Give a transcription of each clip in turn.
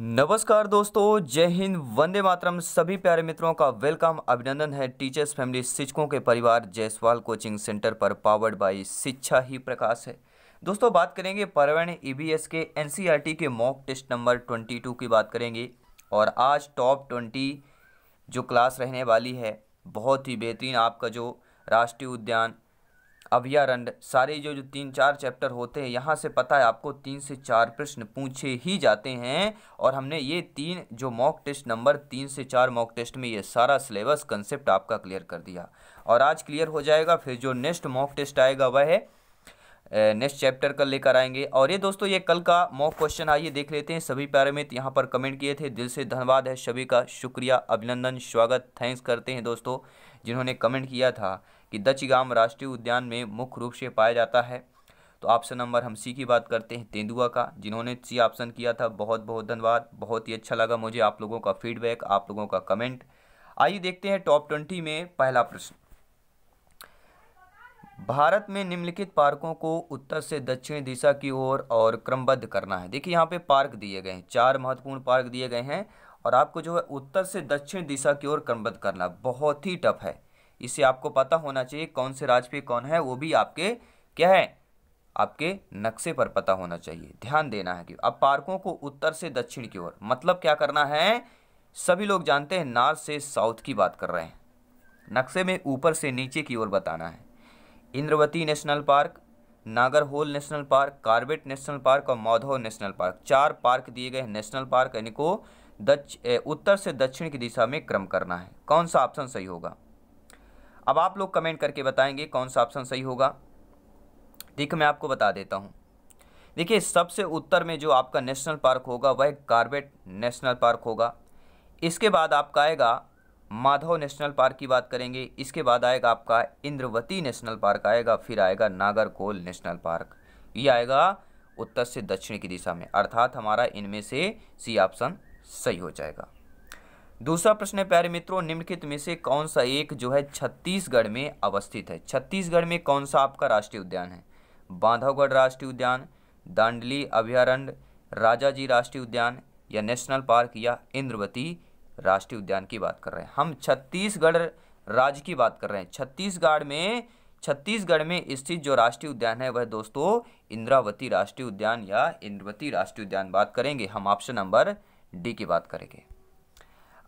नमस्कार दोस्तों जय हिंद वंदे मातरम सभी प्यारे मित्रों का वेलकम अभिनंदन है टीचर्स फैमिली शिक्षकों के परिवार जयसवाल कोचिंग सेंटर पर पावर्ड बाई शिक्षा ही प्रकाश है दोस्तों बात करेंगे परवण ईबीएस e के एनसीईआरटी e के मॉक टेस्ट नंबर 22 की बात करेंगे और आज टॉप ट्वेंटी जो क्लास रहने वाली है बहुत ही बेहतरीन आपका जो राष्ट्रीय उद्यान अभ्यारण्य सारे जो जो तीन चार चैप्टर होते हैं यहाँ से पता है आपको तीन से चार प्रश्न पूछे ही जाते हैं और हमने ये तीन जो मॉक टेस्ट नंबर तीन से चार मॉक टेस्ट में ये सारा सिलेबस कंसेप्ट आपका क्लियर कर दिया और आज क्लियर हो जाएगा फिर जो नेक्स्ट मॉक टेस्ट आएगा वह है नेक्स्ट चैप्टर कल लेकर आएंगे और ये दोस्तों ये कल का मॉक क्वेश्चन आइए देख लेते हैं सभी पैरामित यहाँ पर कमेंट किए थे दिल से धन्यवाद है सभी का शुक्रिया अभिनंदन स्वागत थैंक्स करते हैं दोस्तों जिन्होंने कमेंट किया था कि दचगाम राष्ट्रीय उद्यान में मुख्य रूप से पाया जाता है तो ऑप्शन नंबर हम सी की बात करते हैं तेंदुआ का जिन्होंने सी ऑप्शन किया था बहुत बहुत धन्यवाद बहुत ही अच्छा लगा मुझे आप लोगों का फीडबैक आप लोगों का कमेंट आइए देखते हैं टॉप ट्वेंटी में पहला प्रश्न भारत में निम्नलिखित पार्कों को उत्तर से दक्षिण दिशा की ओर और, और क्रमबद्ध करना है देखिए यहाँ पे पार्क दिए गए हैं चार महत्वपूर्ण पार्क दिए गए हैं और आपको जो है उत्तर से दक्षिण दिशा की ओर क्रमबद्ध करना बहुत ही टफ है इसे आपको पता होना चाहिए कौन से राज्य पे कौन है वो भी आपके क्या है आपके नक्शे पर पता होना चाहिए ध्यान देना है कि अब पार्कों को उत्तर से दक्षिण की ओर मतलब क्या करना है सभी लोग जानते हैं नॉर्थ से साउथ की बात कर रहे हैं नक्शे में ऊपर से नीचे की ओर बताना है Indravati national park Nagarhole national park Corbett national park और माधव नेशनल पार्क चार पार्क दिए गए नेशनल पार्क यानी को दक्ष उत्तर से दक्षिण की दिशा में क्रम करना है कौन सा ऑप्शन सही होगा अब आप लोग कमेंट करके बताएंगे कौन सा ऑप्शन सही होगा देखिए मैं आपको बता देता हूँ देखिए सबसे उत्तर में जो आपका नेशनल पार्क होगा वह कार्बेट नेशनल पार्क होगा इसके बाद आपका आएगा माधव नेशनल पार्क की बात करेंगे इसके बाद आएगा आपका इंद्रवती नेशनल पार्क आएगा फिर आएगा नागरकोल नेशनल पार्क ये आएगा उत्तर से दक्षिण की दिशा में अर्थात हमारा इनमें से सी ऑप्शन सही हो जाएगा दूसरा प्रश्न है प्यारे मित्रों निम्नलिखित में से कौन सा एक जो है छत्तीसगढ़ में अवस्थित है छत्तीसगढ़ में कौन सा आपका राष्ट्रीय उद्यान है बांधवगढ़ राष्ट्रीय उद्यान दांडली अभ्यारण्य राजा जी राष्ट्रीय उद्यान या नेशनल पार्क या इंद्रवती राष्ट्रीय उद्यान की बात कर रहे हैं हम छत्तीसगढ़ राज्य की बात कर रहे हैं छत्तीसगढ़ में छत्तीसगढ़ में स्थित जो राष्ट्रीय उद्यान है वह दोस्तों इंद्रावती राष्ट्रीय उद्यान या इंद्रवती राष्ट्रीय उद्यान बात करेंगे हम ऑप्शन नंबर डी की बात करेंगे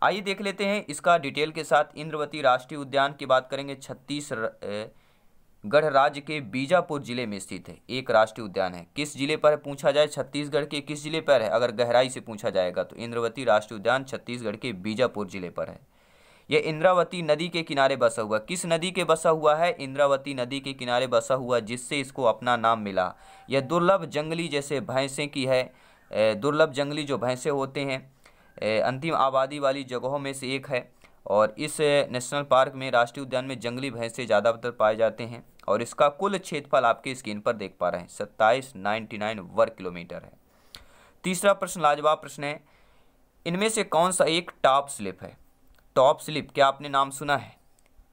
आइए देख लेते हैं इसका डिटेल के साथ इंद्रवती राष्ट्रीय उद्यान की बात करेंगे छत्तीसगढ़ राज्य के बीजापुर जिले में स्थित है एक राष्ट्रीय उद्यान है किस जिले पर पूछा जाए छत्तीसगढ़ के किस जिले पर है अगर गहराई से पूछा जाएगा तो इंद्रवती राष्ट्रीय उद्यान छत्तीसगढ़ के बीजापुर जिले पर है यह इंद्रावती नदी के किनारे बसा हुआ किस नदी के बसा हुआ है इंद्रावती नदी के किनारे बसा हुआ जिससे इसको अपना नाम मिला यह दुर्लभ जंगली जैसे भैंसें की है दुर्लभ जंगली जो भैंसें होते हैं अंतिम आबादी वाली जगहों में से एक है और इस नेशनल पार्क में राष्ट्रीय उद्यान में जंगली भैंसे ज़्यादातर पाए जाते हैं और इसका कुल क्षेत्रफल आपके स्क्रीन पर देख पा रहे हैं सत्ताईस नाइन्टी नाइन वर्ग किलोमीटर है तीसरा प्रश्न लाजवाब प्रश्न है इनमें से कौन सा एक टॉप स्लिप है टॉप स्लिप क्या आपने नाम सुना है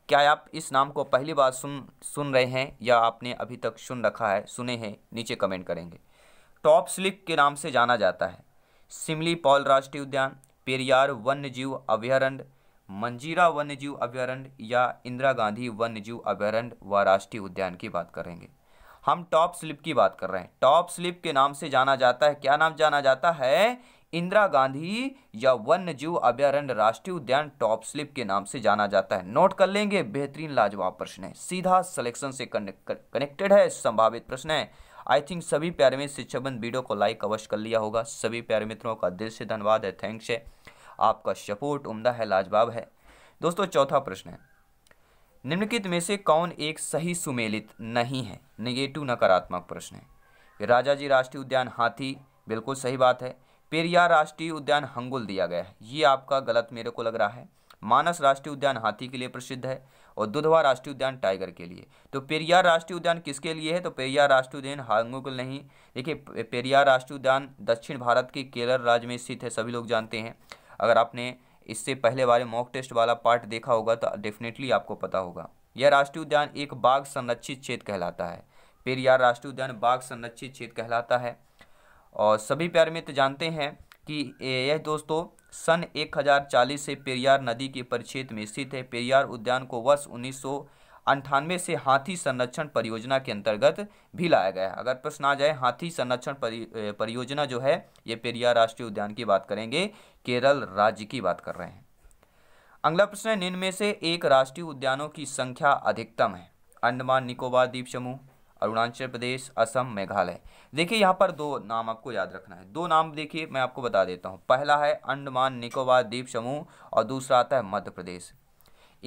क्या आप इस नाम को पहली बार सुन सुन रहे हैं या आपने अभी तक सुन रखा है सुने हैं नीचे कमेंट करेंगे टॉप स्लिप के नाम से जाना जाता है सिमली पॉल राष्ट्रीय उद्यान पेरियार वन्यजीव अभ्यारण्य मंजीरा वन्यजीव अभ्यारण्य या इंदिरा गांधी वन्यजीव अभ्यारण्य व राष्ट्रीय उद्यान की बात करेंगे हम टॉप स्लिप की बात कर रहे हैं टॉप स्लिप के नाम से जाना जाता है क्या नाम जाना जाता है इंदिरा गांधी या वन्यजीव अभ्यारण्य राष्ट्रीय उद्यान टॉप स्लिप के नाम से जाना जाता है नोट कर लेंगे बेहतरीन लाजवाब प्रश्न है सीधा सिलेक्शन से कनेक्टेड है संभावित प्रश्न है आई थिंक सभी प्यारे मित्र बंद वीडियो को लाइक अवश्य कर लिया होगा सभी प्यारे मित्रों का दिल से धन्यवाद है थैंक्स है आपका सपोर्ट उमदा है लाजवाब है दोस्तों चौथा प्रश्न है निम्नलिखित में से कौन एक सही सुमेलित नहीं है निगेटिव नकारात्मक प्रश्न है राजा जी राष्ट्रीय उद्यान हाथी बिल्कुल सही बात है पेरिया राष्ट्रीय उद्यान हंगुल दिया गया है ये आपका गलत मेरे को लग रहा है मानस राष्ट्रीय उद्यान हाथी के लिए प्रसिद्ध है और दुधवा राष्ट्रीय उद्यान टाइगर के लिए तो पेरियार राष्ट्रीय उद्यान किसके लिए है तो पेरियार राष्ट्रीय उद्यान हांगो के नहीं देखिए पेरियार राष्ट्रीय उद्यान दक्षिण भारत के केरल राज्य में स्थित है सभी लोग जानते हैं अगर आपने इससे पहले वाले मॉक टेस्ट वाला पार्ट देखा होगा तो डेफिनेटली आपको पता होगा यह राष्ट्रीय उद्यान एक बाघ संरक्षित क्षेत्र कहलाता है पेरियार राष्ट्रीय उद्यान बाघ संरक्षित क्षेत्र कहलाता है और सभी प्यार मित्र जानते हैं कि यह दोस्तों सन 1040 से पेरियार नदी के परिक्षेत्र में स्थित है पेरियार उद्यान को वर्ष उन्नीस अंठानवे से हाथी संरक्षण परियोजना के अंतर्गत भी लाया गया है अगर प्रश्न आ जाए हाथी संरक्षण परि, परियोजना जो है ये पेरियार राष्ट्रीय उद्यान की बात करेंगे केरल राज्य की बात कर रहे हैं अगला प्रश्न है निम्न में से एक राष्ट्रीय उद्यानों की संख्या अधिकतम है अंडमान निकोबार द्वीप समूह अरुणाचल प्रदेश असम मेघालय देखिए यहाँ पर दो नाम आपको याद रखना है दो नाम देखिए मैं आपको बता देता हूँ पहला है अंडमान निकोबार द्वीप समूह और दूसरा आता है मध्य प्रदेश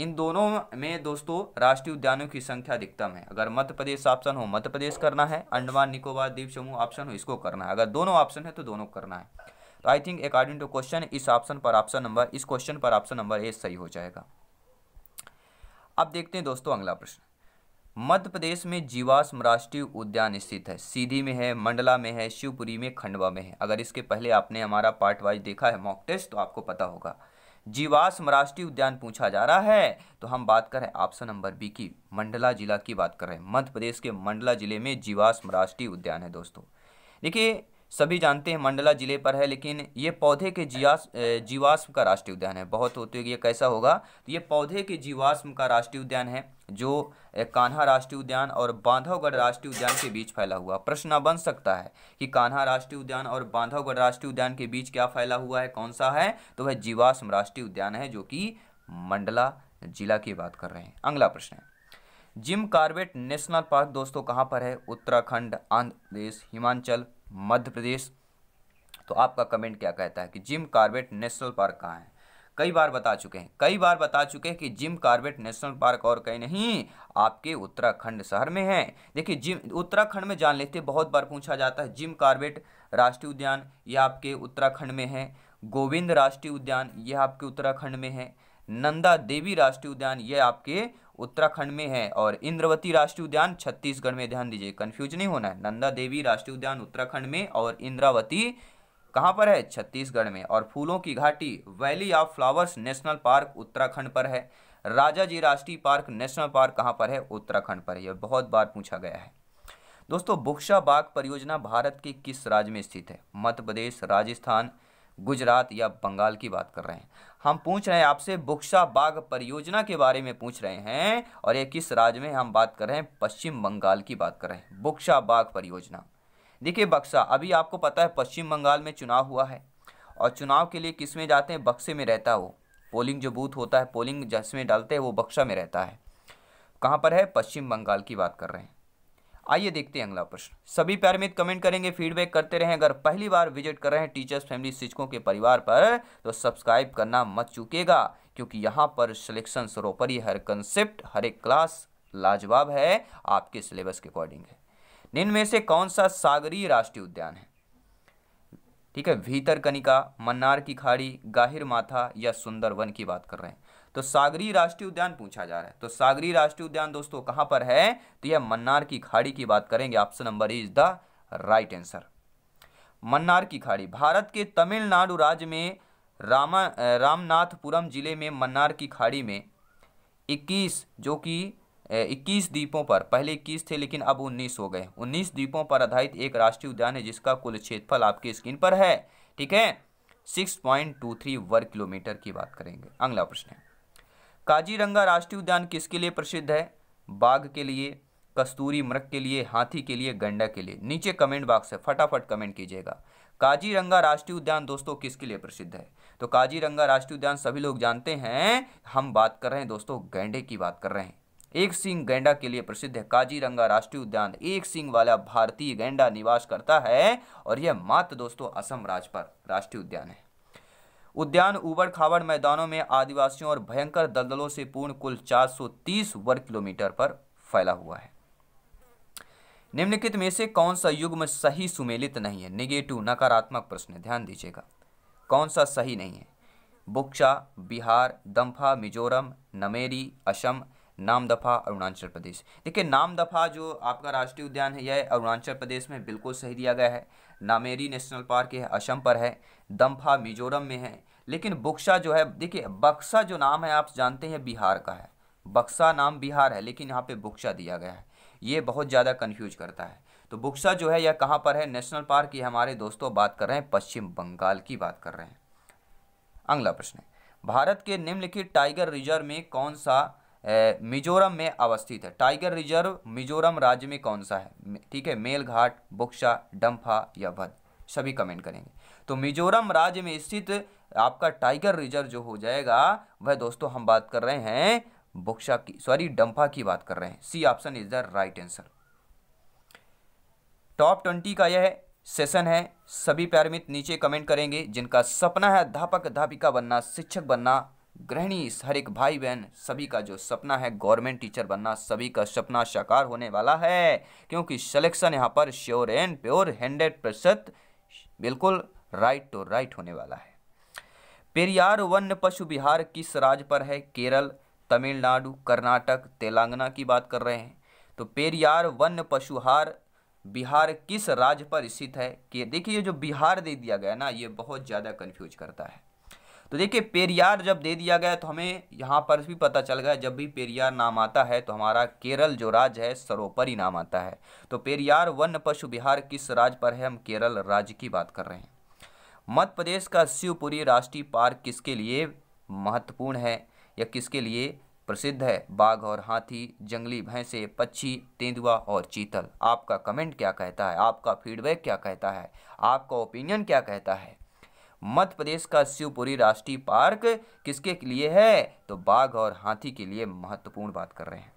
इन दोनों में दोस्तों राष्ट्रीय उद्यानों की संख्या अधिकतम है अगर मध्य प्रदेश ऑप्शन हो मध्य प्रदेश करना है अंडमान निकोबार द्वीप समूह ऑप्शन हो इसको करना है अगर दोनों ऑप्शन है तो दोनों करना है तो I think according to question इस ऑप्शन पर ऑप्शन नंबर इस क्वेश्चन पर ऑप्शन नंबर ए सही हो जाएगा अब देखते हैं दोस्तों अगला प्रश्न मध्य प्रदेश में जीवाश्म राष्ट्रीय उद्यान स्थित है सीधी में है मंडला में है शिवपुरी में खंडवा में है अगर इसके पहले आपने हमारा पार्ट वाइज देखा है मॉक टेस्ट तो आपको पता होगा जीवाश्म राष्ट्रीय उद्यान पूछा जा रहा है तो हम बात कर रहे हैं ऑप्शन नंबर बी की मंडला जिला की बात कर रहे हैं मध्य प्रदेश के मंडला जिले में जीवाश्म राष्ट्रीय उद्यान है दोस्तों देखिए सभी जानते हैं मंडला ज़िले पर है लेकिन ये पौधे के जीवास जीवाश्म का राष्ट्रीय उद्यान है बहुत होते हुए ये कैसा होगा तो ये पौधे के जीवाश्म का राष्ट्रीय उद्यान है जो कान्हा राष्ट्रीय उद्यान और बांधवगढ़ राष्ट्रीय उद्यान के बीच फैला हुआ प्रश्न बन सकता है कि कान्हा राष्ट्रीय उद्यान और बांधवगढ़ राष्ट्रीय उद्यान के बीच क्या फैला हुआ है कौन सा है तो वह जीवाश्म राष्ट्रीय उद्यान है जो कि मंडला जिला की बात कर रहे हैं अगला प्रश्न है जिम कार्बेट नेशनल पार्क दोस्तों कहाँ पर है उत्तराखंड आंध्र प्रदेश हिमाचल मध्य प्रदेश तो आपका कमेंट क्या कहता है कि जिम कार्बेट नेशनल पार्क कहाँ है कई बार बता चुके हैं कई बार बता चुके हैं कि जिम कार्बेट नेशनल पार्क और कहीं नहीं आपके उत्तराखंड शहर में है देखिए जिम उत्तराखंड में जान लेते बहुत बार पूछा जाता है जिम कार्बेट राष्ट्रीय उद्यान यह आपके उत्तराखंड में है गोविंद राष्ट्रीय उद्यान यह आपके उत्तराखंड में है नंदा देवी राष्ट्रीय उद्यान यह आपके उत्तराखंड में है और इंद्रवती राष्ट्रीय उद्यान छत्तीसगढ़ में ध्यान दीजिए कन्फ्यूज नहीं होना है नंदा देवी राष्ट्रीय उद्यान उत्तराखंड में और इंद्रावती कहाँ पर है छत्तीसगढ़ में और फूलों की घाटी valley of flowers national park Uttarakhand पर है राजा जी राष्ट्रीय पार्क नेशनल पार्क कहाँ पर है उत्तराखंड पर यह बहुत बार पूछा गया है दोस्तों बुक्शा बाग परियोजना भारत के किस राज्य में स्थित है मध्य प्रदेश राजस्थान गुजरात या बंगाल की बात कर रहे हैं हम पूछ रहे हैं आपसे बुक्सा बाग परियोजना के बारे में पूछ रहे हैं और ये किस राज्य में हम बात कर रहे हैं पश्चिम बंगाल की बात कर रहे हैं बुक्सा बाग परियोजना देखिए बक्सा अभी आपको पता है पश्चिम बंगाल में चुनाव हुआ है और चुनाव के लिए किस में जाते हैं बक्से में रहता वो पोलिंग जो बूथ होता है पोलिंग जिसमें डालते हैं वो बक्सा में रहता है कहाँ पर है पश्चिम बंगाल की बात कर रहे हैं आइए देखते हैं अगला प्रश्न सभी प्यार मित्र कमेंट करेंगे फीडबैक करते रहें अगर पहली बार विजिट कर रहे हैं टीचर्स फैमिली शिक्षकों के परिवार पर तो सब्सक्राइब करना मत चूकेगा क्योंकि यहाँ पर सिलेक्शन सरोपरि हर कंसेप्ट हर एक क्लास लाजवाब है आपके सिलेबस के अकॉर्डिंग है निन्न में से कौन सा सागरीय राष्ट्रीय उद्यान है ठीक है भीतर कनिका मन्नार की खाड़ी गाहिर माथा या सुंदरवन की बात कर रहे हैं तो सागरी राष्ट्रीय उद्यान पूछा जा रहा है तो सागरी राष्ट्रीय उद्यान दोस्तों कहां पर है तो यह मन्नार की खाड़ी की बात करेंगे option number is the right answer Mannar की खाड़ी भारत के तमिलनाडु राज्य में रामा रामनाथपुरम जिले में मन्नार की खाड़ी में 21 जो कि 21 द्वीपों पर पहले 21 थे लेकिन अब 19 हो गए 19 द्वीपों पर आधारित एक राष्ट्रीय उद्यान है जिसका कुल क्षेत्रफल आपके स्क्रीन पर है ठीक है 6.23 वर्ग किलोमीटर की बात करेंगे अगला प्रश्न है काजीरंगा राष्ट्रीय उद्यान किसके लिए प्रसिद्ध है बाघ के लिए कस्तूरी मृग के लिए हाथी के लिए गंडा के लिए नीचे कमेंट बॉक्स है फटाफट कमेंट कीजिएगा काजीरंगा राष्ट्रीय उद्यान दोस्तों किसके लिए प्रसिद्ध है तो काजीरंगा राष्ट्रीय उद्यान सभी लोग जानते हैं हम बात कर रहे हैं दोस्तों गैंडे की बात कर रहे हैं एक सिंह गैंडा के लिए प्रसिद्ध है काजीरंगा राष्ट्रीय उद्यान एक सिंह वाला भारतीय गैंडा निवास करता है और यह मात्र दोस्तों असम राज पर राष्ट्रीय उद्यान है उद्यान उबड़ खाबड़ मैदानों में आदिवासियों और भयंकर दलदलों से पूर्ण कुल 430 वर्ग किलोमीटर पर फैला हुआ है निम्नलिखित में से कौन सा युग्म सही सुमेलित नहीं है निगेटिव नकारात्मक प्रश्न ध्यान दीजिएगा कौन सा सही नहीं है बुक्शा बिहार दम्फा मिजोरम नमेरी असम नामदफा अरुणाचल प्रदेश देखिए नामदफा जो आपका राष्ट्रीय उद्यान है यह अरुणाचल प्रदेश में बिल्कुल सही दिया गया है नामेरी नेशनल पार्क है असम पर है दम्फा मिजोरम में है लेकिन बक्सा जो है देखिए बक्सा जो नाम है आप जानते हैं बिहार का है बक्सा नाम बिहार है लेकिन यहाँ पे बक्सा दिया गया है ये बहुत ज़्यादा कन्फ्यूज करता है तो बक्सा जो है यह कहाँ पर है नेशनल पार्क की हमारे दोस्तों बात कर रहे हैं पश्चिम बंगाल की बात कर रहे हैं अगला प्रश्न भारत के निम्नलिखित टाइगर रिजर्व में कौन सा मिजोरम में अवस्थित है टाइगर रिजर्व मिजोरम राज्य में कौन सा है ठीक है मेलघाट बुक्शा डम्फा या भद सभी कमेंट करेंगे तो मिजोरम राज्य में स्थित आपका टाइगर रिजर्व जो हो जाएगा वह दोस्तों हम बात कर रहे हैं बुक्शा की सॉरी डम्फा की बात कर रहे हैं C option is the right answer top twenty का यह सेशन है सभी प्यारमित नीचे कमेंट करेंगे जिनका सपना है अध्यापक अध्यापिका बनना शिक्षक बनना गृहिणी हर एक भाई बहन सभी का जो सपना है गवर्नमेंट टीचर बनना सभी का सपना साकार होने वाला है क्योंकि सिलेक्शन यहाँ पर श्योर एंड प्योर हंड्रेड प्रतिशत बिल्कुल राइट टू राइट होने वाला है पेरियार वन्य पशु विहार किस राज्य पर है केरल तमिलनाडु कर्नाटक तेलंगाना की बात कर रहे हैं तो पेरियार वन्य पशुहार बिहार किस राज्य पर स्थित है कि देखिए जो बिहार दे दिया गया ना ये बहुत ज़्यादा कन्फ्यूज करता है तो देखिए पेरियार जब दे दिया गया तो हमें यहाँ पर भी पता चल गया जब भी पेरियार नाम आता है तो हमारा केरल जो राज्य है सरोपरी नाम आता है तो पेरियार वन्य पशु विहार किस राज्य पर है हम केरल राज्य की बात कर रहे हैं मध्य प्रदेश का शिवपुरी राष्ट्रीय पार्क किसके लिए महत्वपूर्ण है या किसके लिए प्रसिद्ध है बाघ और हाथी जंगली भैंसे पक्षी तेंदुआ और चीतल आपका कमेंट क्या कहता है आपका फीडबैक क्या कहता है आपका ओपिनियन क्या कहता है मध्य प्रदेश का शिवपुरी राष्ट्रीय पार्क किसके लिए है तो बाघ और हाथी के लिए महत्वपूर्ण बात कर रहे हैं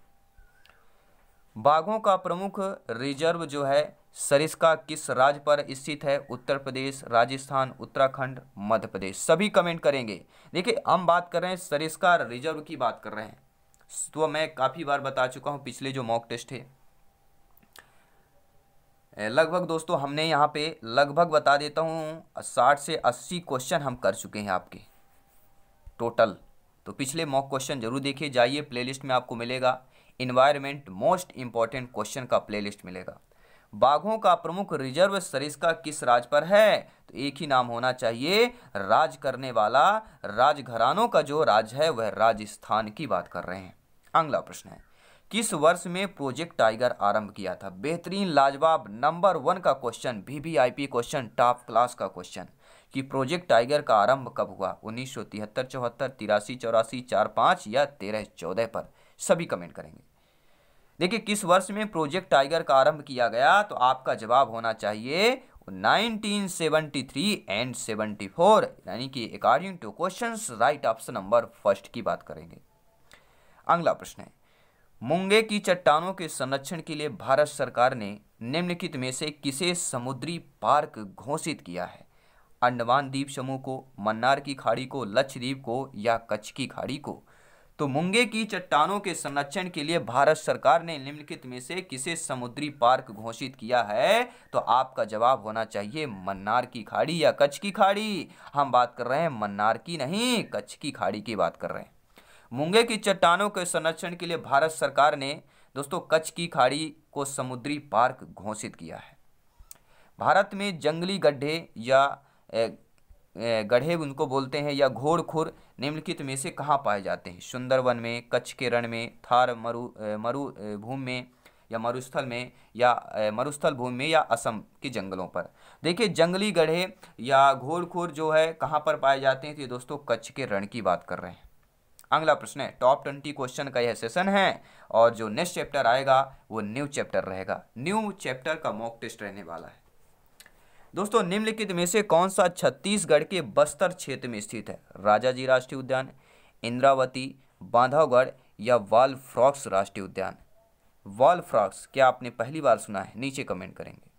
बाघों का प्रमुख रिजर्व जो है सरिस्का किस राज्य पर स्थित है उत्तर प्रदेश राजस्थान उत्तराखंड मध्य प्रदेश सभी कमेंट करेंगे देखिए हम बात कर रहे हैं सरिस्का रिजर्व की बात कर रहे हैं तो मैं काफ़ी बार बता चुका हूँ पिछले जो मॉक टेस्ट है लगभग दोस्तों हमने यहाँ पे लगभग बता देता हूँ साठ से अस्सी क्वेश्चन हम कर चुके हैं आपके टोटल तो पिछले मॉक क्वेश्चन जरूर देखिए जाइए प्लेलिस्ट में आपको मिलेगा इन्वायरमेंट मोस्ट इम्पॉर्टेंट क्वेश्चन का प्लेलिस्ट मिलेगा बाघों का प्रमुख रिजर्व सरिस्का किस राज पर है तो एक ही नाम होना चाहिए राज करने वाला राजघरानों का जो राज है वह राजस्थान की बात कर रहे हैं अगला प्रश्न है किस वर्ष में प्रोजेक्ट टाइगर आरंभ किया था बेहतरीन लाजवाब नंबर वन का question VVIP question top class का क्वेश्चन कि प्रोजेक्ट टाइगर का आरंभ कब हुआ उन्नीस सौ तिहत्तर चौहत्तर तिरासी चौरासी चार पाँच या तेरह चौदह पर सभी कमेंट करेंगे देखिए किस वर्ष में प्रोजेक्ट टाइगर का आरंभ किया गया तो आपका जवाब होना चाहिए 1973 एंड 74 यानी कि according to questions right option number first की बात करेंगे अगला प्रश्न है मुंगे की चट्टानों के संरक्षण के लिए भारत सरकार ने निम्नलिखित में से किसे समुद्री पार्क घोषित किया है अंडमान द्वीप समूह को मन्नार की खाड़ी को लक्षद्वीप को या कच्छ की खाड़ी को तो मुंगे की चट्टानों के संरक्षण के लिए भारत सरकार ने निम्नलिखित में से किसे समुद्री पार्क घोषित किया है तो आपका जवाब होना चाहिए मन्नार की खाड़ी या कच्छ की खाड़ी हम बात कर रहे हैं मन्नार की नहीं कच्छ की खाड़ी की बात कर रहे हैं मुंगे की चट्टानों के संरक्षण के लिए भारत सरकार ने दोस्तों कच्छ की खाड़ी को समुद्री पार्क घोषित किया है भारत में जंगली गड्ढे या गढ़े उनको बोलते हैं या घोड़खुर निम्नलिखित में से कहाँ पाए जाते हैं सुंदरवन में कच्छ के रण में थार मरु मरु भूमि में या मरुस्थल में या मरुस्थल भूमि में या असम के जंगलों पर देखिए जंगली गढ़े या घोड़खुर जो है कहाँ पर पाए जाते हैं तो ये दोस्तों कच्छ के रण की बात कर रहे हैं अगला प्रश्न है टॉप ट्वेंटी क्वेश्चन का यह सेशन है और जो नेक्स्ट चैप्टर आएगा वो न्यू चैप्टर रहेगा न्यू चैप्टर का मॉक टेस्ट रहने वाला है दोस्तों निम्नलिखित में से कौन सा छत्तीसगढ़ के बस्तर क्षेत्र में स्थित है राजा जी राष्ट्रीय उद्यान इंद्रावती बांधवगढ़ या वाल फ्रॉक्स राष्ट्रीय उद्यान वाल फ्रॉक्स क्या आपने पहली बार सुना है नीचे कमेंट करेंगे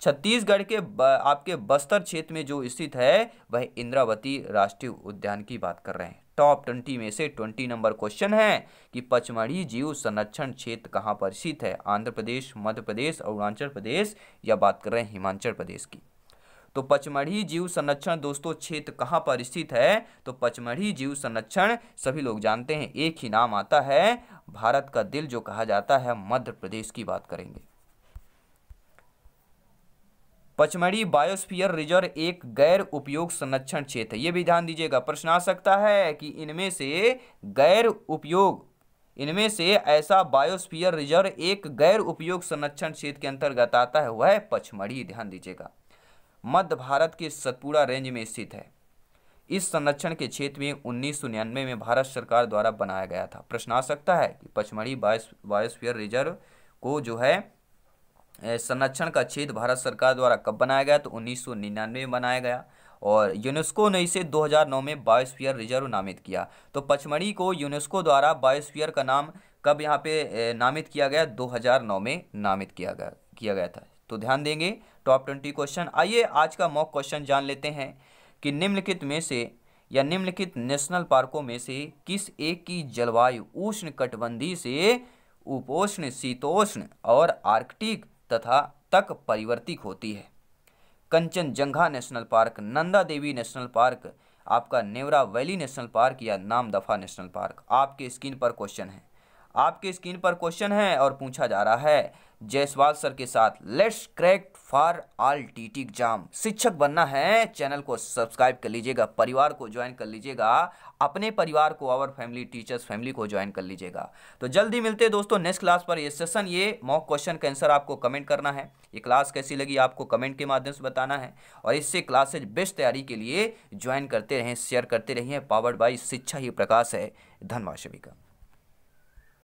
छत्तीसगढ़ के ब, आपके बस्तर क्षेत्र में जो स्थित है वह इंद्रावती राष्ट्रीय उद्यान की बात कर रहे हैं टॉप ट्वेंटी में से ट्वेंटी नंबर क्वेश्चन है कि पचमढ़ी जीव संरक्षण क्षेत्र कहाँ पर स्थित है आंध्र प्रदेश मध्य प्रदेश अरुणाचल प्रदेश या बात कर रहे हैं हिमाचल प्रदेश की तो पचमढ़ी जीव संरक्षण दोस्तों क्षेत्र कहाँ पर स्थित है तो पचमढ़ी जीव संरक्षण सभी लोग जानते हैं एक ही नाम आता है भारत का दिल जो कहा जाता है मध्य प्रदेश की बात करेंगे पचमढ़ी बायोस्फीयर रिजर्व एक गैर उपयोग संरक्षण क्षेत्र ये भी ध्यान दीजिएगा प्रश्न आ सकता है कि इनमें से गैर उपयोग इनमें से ऐसा बायोस्फीयर रिजर्व एक गैर उपयोग संरक्षण क्षेत्र के अंतर्गत आता है वह पचमढ़ी ध्यान दीजिएगा मध्य भारत के सतपुड़ा रेंज में स्थित है इस संरक्षण के क्षेत्र में उन्नीस में भारत सरकार द्वारा बनाया गया था प्रश्न आ सकता है कि पचमढ़ी बायोस्फीयर रिजर्व को जो है संरक्षण का छेद भारत सरकार द्वारा कब बनाया गया तो 1999 में बनाया गया और यूनेस्को ने इसे 2009 में बायोस्फीयर रिजर्व नामित किया तो पचमढ़ी को यूनेस्को द्वारा बायोस्फीयर का नाम कब यहाँ पे नामित किया गया 2009 में नामित किया गया किया गया था तो ध्यान देंगे टॉप ट्वेंटी क्वेश्चन आइए आज का मॉक क्वेश्चन जान लेते हैं कि निम्नलिखित में से या निम्नलिखित नेशनल पार्कों में से किस एक की जलवायु उष्ण कटबंधी से उपोष्ण शीतोष्ण और आर्कटिक तथा तक परिवर्तित होती है Kanchenjunga national park Nanda Devi national park आपका नेवरा वैली नेशनल पार्क या नाम दफ़ा नेशनल पार्क आपके स्क्रीन पर क्वेश्चन है आपके स्क्रीन पर क्वेश्चन है और पूछा जा रहा है जयसवाल सर के साथ let's crack for all T exam शिक्षक बनना है चैनल को सब्सक्राइब कर लीजिएगा परिवार को ज्वाइन कर लीजिएगा अपने परिवार को आवर फैमिली टीचर्स फैमिली को ज्वाइन कर लीजिएगा तो जल्दी मिलते हैं दोस्तों नेक्स्ट क्लास पर ये सेशन ये मॉक क्वेश्चन का आंसर आपको कमेंट करना है ये क्लास कैसी लगी आपको कमेंट के माध्यम से बताना है और इससे क्लासेज बेस्ट तैयारी के लिए ज्वाइन करते रहें शेयर करते रहिए पावर्ड बाई शिक्षा ही प्रकाश है धन्यवाद सभी का